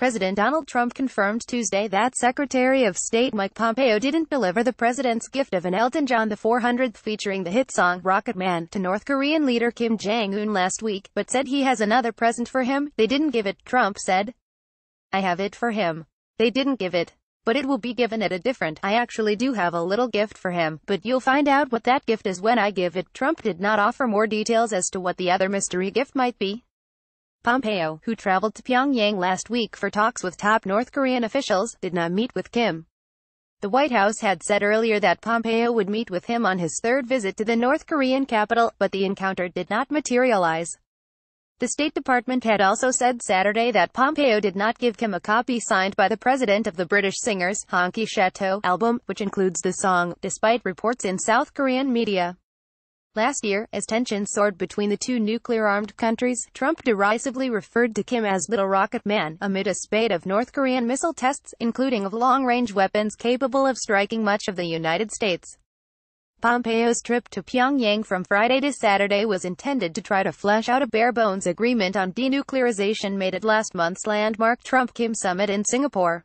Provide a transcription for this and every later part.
President Donald Trump confirmed Tuesday that Secretary of State Mike Pompeo didn't deliver the president's gift of an Elton John the 400th featuring the hit song Rocket Man to North Korean leader Kim Jong-un last week, but said he has another present for him. They didn't give it, Trump said. I have it for him. They didn't give it. But it will be given at a different, I actually do have a little gift for him, but you'll find out what that gift is when I give it. Trump did not offer more details as to what the other mystery gift might be. Pompeo, who traveled to Pyongyang last week for talks with top North Korean officials, did not meet with Kim. The White House had said earlier that Pompeo would meet with him on his third visit to the North Korean capital, but the encounter did not materialize. The State Department had also said Saturday that Pompeo did not give Kim a copy signed by the president of the British singer's Honky Chateau album, which includes the song, despite reports in South Korean media. Last year, as tensions soared between the two nuclear-armed countries, Trump derisively referred to Kim as Little Rocket Man, amid a spate of North Korean missile tests, including of long-range weapons capable of striking much of the United States. Pompeo's trip to Pyongyang from Friday to Saturday was intended to try to flesh out a bare-bones agreement on denuclearization made at last month's landmark Trump-Kim summit in Singapore.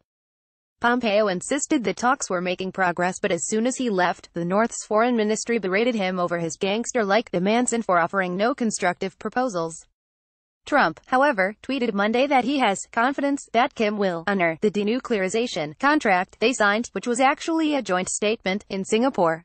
Pompeo insisted the talks were making progress but as soon as he left, the North's foreign ministry berated him over his gangster-like demands and for offering no constructive proposals. Trump, however, tweeted Monday that he has confidence that Kim will honor the denuclearization contract they signed, which was actually a joint statement in Singapore.